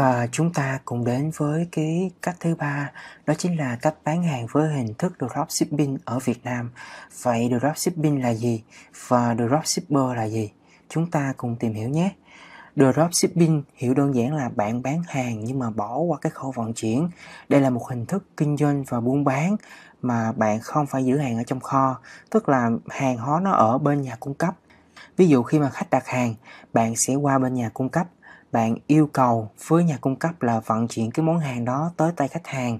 Và chúng ta cùng đến với cái cách thứ ba, đó chính là cách bán hàng với hình thức dropshipping ở Việt Nam. Vậy dropshipping là gì và dropshipper là gì? Chúng ta cùng tìm hiểu nhé. Dropshipping hiểu đơn giản là bạn bán hàng nhưng mà bỏ qua cái khâu vận chuyển. Đây là một hình thức kinh doanh và buôn bán mà bạn không phải giữ hàng ở trong kho, tức là hàng hóa nó ở bên nhà cung cấp Ví dụ khi mà khách đặt hàng, bạn sẽ qua bên nhà cung cấp bạn yêu cầu với nhà cung cấp là vận chuyển cái món hàng đó tới tay khách hàng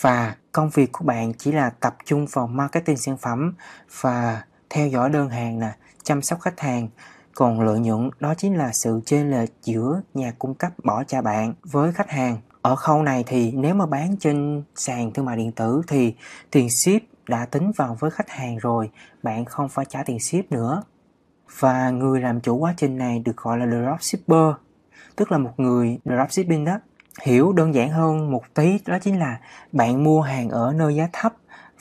và công việc của bạn chỉ là tập trung vào marketing sản phẩm và theo dõi đơn hàng nè chăm sóc khách hàng còn lợi nhuận đó chính là sự chênh lệch giữa nhà cung cấp bỏ cho bạn với khách hàng ở khâu này thì nếu mà bán trên sàn thương mại điện tử thì tiền ship đã tính vào với khách hàng rồi bạn không phải trả tiền ship nữa và người làm chủ quá trình này được gọi là dropshipper tức là một người dropshipping đó hiểu đơn giản hơn một tí đó chính là bạn mua hàng ở nơi giá thấp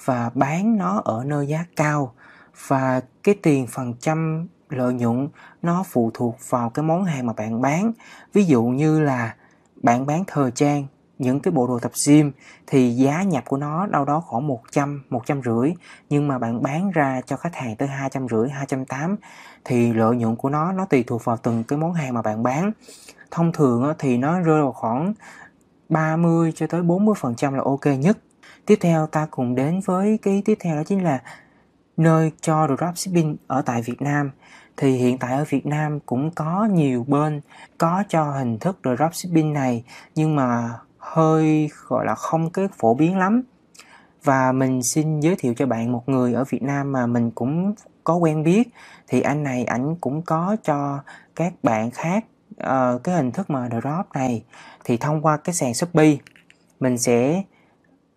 và bán nó ở nơi giá cao và cái tiền phần trăm lợi nhuận nó phụ thuộc vào cái món hàng mà bạn bán ví dụ như là bạn bán thời trang những cái bộ đồ tập gym thì giá nhập của nó đâu đó khoảng 100, 150 nhưng mà bạn bán ra cho khách hàng tới 250, 280 thì lợi nhuận của nó nó tùy thuộc vào từng cái món hàng mà bạn bán thông thường thì nó rơi vào khoảng 30 cho tới 40% là ok nhất. Tiếp theo ta cùng đến với cái tiếp theo đó chính là nơi cho dropshipping ở tại Việt Nam. Thì hiện tại ở Việt Nam cũng có nhiều bên có cho hình thức dropshipping này nhưng mà hơi gọi là không cái phổ biến lắm. Và mình xin giới thiệu cho bạn một người ở Việt Nam mà mình cũng có quen biết thì anh này ảnh cũng có cho các bạn khác uh, cái hình thức mà drop này thì thông qua cái sàn Shopee mình sẽ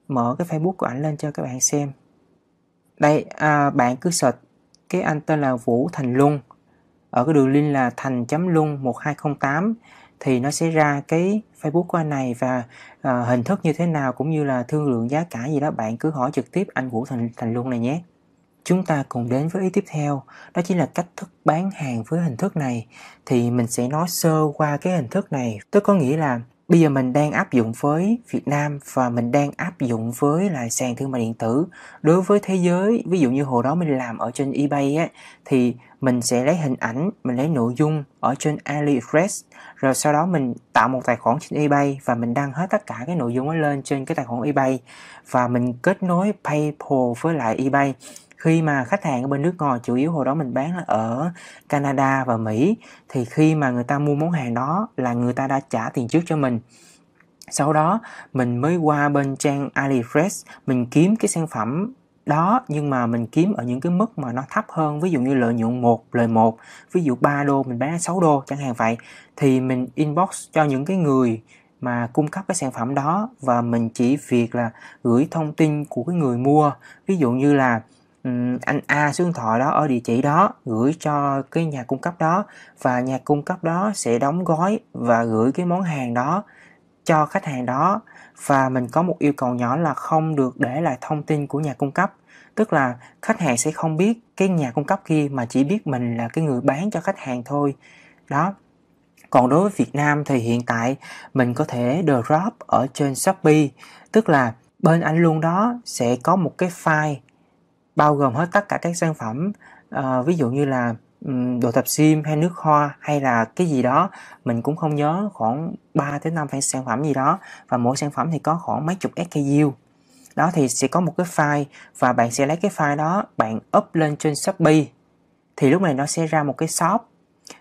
mở cái Facebook của ảnh lên cho các bạn xem đây à, bạn cứ search cái anh tên là Vũ Thành Luân ở cái đường link là thành chấm luân 1208 thì nó sẽ ra cái Facebook của anh này và à, hình thức như thế nào cũng như là thương lượng giá cả gì đó bạn cứ hỏi trực tiếp anh Vũ Thành Thành Luân này nhé chúng ta cùng đến với ý tiếp theo đó chính là cách thức bán hàng với hình thức này thì mình sẽ nói sơ qua cái hình thức này tức có nghĩa là bây giờ mình đang áp dụng với Việt Nam và mình đang áp dụng với lại sàn thương mại điện tử đối với thế giới ví dụ như hồi đó mình làm ở trên eBay á thì mình sẽ lấy hình ảnh mình lấy nội dung ở trên AliExpress rồi sau đó mình tạo một tài khoản trên eBay và mình đăng hết tất cả cái nội dung ấy lên trên cái tài khoản eBay và mình kết nối PayPal với lại eBay khi mà khách hàng ở bên nước ngoài chủ yếu hồi đó mình bán là ở Canada và Mỹ thì khi mà người ta mua món hàng đó là người ta đã trả tiền trước cho mình sau đó mình mới qua bên trang AliExpress mình kiếm cái sản phẩm đó nhưng mà mình kiếm ở những cái mức mà nó thấp hơn ví dụ như lợi nhuận một lời một ví dụ 3 đô mình bán 6 đô chẳng hạn vậy thì mình inbox cho những cái người mà cung cấp cái sản phẩm đó và mình chỉ việc là gửi thông tin của cái người mua ví dụ như là anh A số điện thoại đó ở địa chỉ đó gửi cho cái nhà cung cấp đó và nhà cung cấp đó sẽ đóng gói và gửi cái món hàng đó cho khách hàng đó và mình có một yêu cầu nhỏ là không được để lại thông tin của nhà cung cấp tức là khách hàng sẽ không biết cái nhà cung cấp kia mà chỉ biết mình là cái người bán cho khách hàng thôi đó còn đối với Việt Nam thì hiện tại mình có thể drop ở trên Shopee tức là bên anh luôn đó sẽ có một cái file bao gồm hết tất cả các sản phẩm uh, ví dụ như là um, đồ tập sim, hay nước hoa hay là cái gì đó mình cũng không nhớ khoảng 3 tới 5 sản phẩm gì đó và mỗi sản phẩm thì có khoảng mấy chục SKU đó thì sẽ có một cái file và bạn sẽ lấy cái file đó bạn up lên trên Shopee thì lúc này nó sẽ ra một cái shop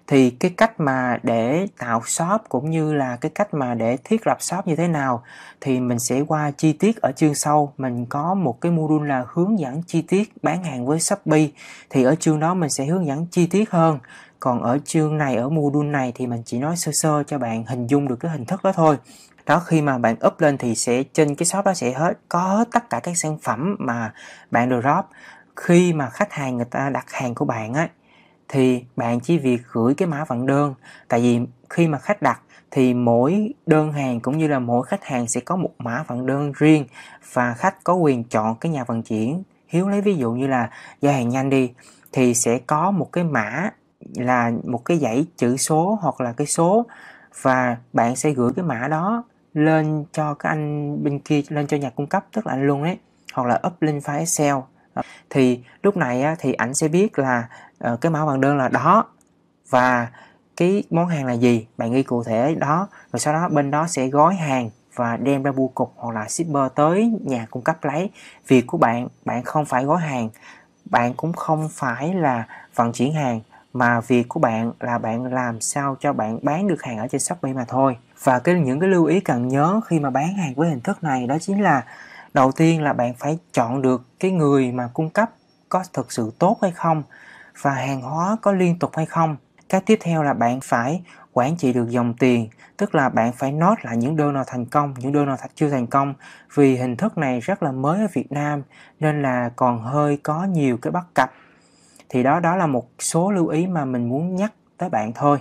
thì cái cách mà để tạo shop cũng như là cái cách mà để thiết lập shop như thế nào thì mình sẽ qua chi tiết ở chương sau mình có một cái module là hướng dẫn chi tiết bán hàng với Shopee thì ở chương đó mình sẽ hướng dẫn chi tiết hơn còn ở chương này ở module này thì mình chỉ nói sơ sơ cho bạn hình dung được cái hình thức đó thôi đó khi mà bạn up lên thì sẽ trên cái shop đó sẽ hết có hết tất cả các sản phẩm mà bạn drop khi mà khách hàng người ta đặt hàng của bạn ấy thì bạn chỉ việc gửi cái mã vận đơn tại vì khi mà khách đặt thì mỗi đơn hàng cũng như là mỗi khách hàng sẽ có một mã vận đơn riêng và khách có quyền chọn cái nhà vận chuyển hiếu lấy ví dụ như là giao hàng nhanh đi thì sẽ có một cái mã là một cái dãy chữ số hoặc là cái số và bạn sẽ gửi cái mã đó lên cho cái anh bên kia lên cho nhà cung cấp tức là anh luôn đấy hoặc là up lên file excel thì lúc này thì ảnh sẽ biết là Ờ, cái mã bằng đơn là đó và cái món hàng là gì bạn ghi cụ thể đó rồi sau đó bên đó sẽ gói hàng và đem ra bưu cục hoặc là shipper tới nhà cung cấp lấy việc của bạn bạn không phải gói hàng bạn cũng không phải là vận chuyển hàng mà việc của bạn là bạn làm sao cho bạn bán được hàng ở trên Shopee mà thôi. Và cái những cái lưu ý cần nhớ khi mà bán hàng với hình thức này đó chính là đầu tiên là bạn phải chọn được cái người mà cung cấp có thực sự tốt hay không và hàng hóa có liên tục hay không. Cái tiếp theo là bạn phải quản trị được dòng tiền, tức là bạn phải nốt lại những đơn nào thành công, những đơn nào chưa thành công. Vì hình thức này rất là mới ở Việt Nam nên là còn hơi có nhiều cái bất cập. Thì đó đó là một số lưu ý mà mình muốn nhắc tới bạn thôi.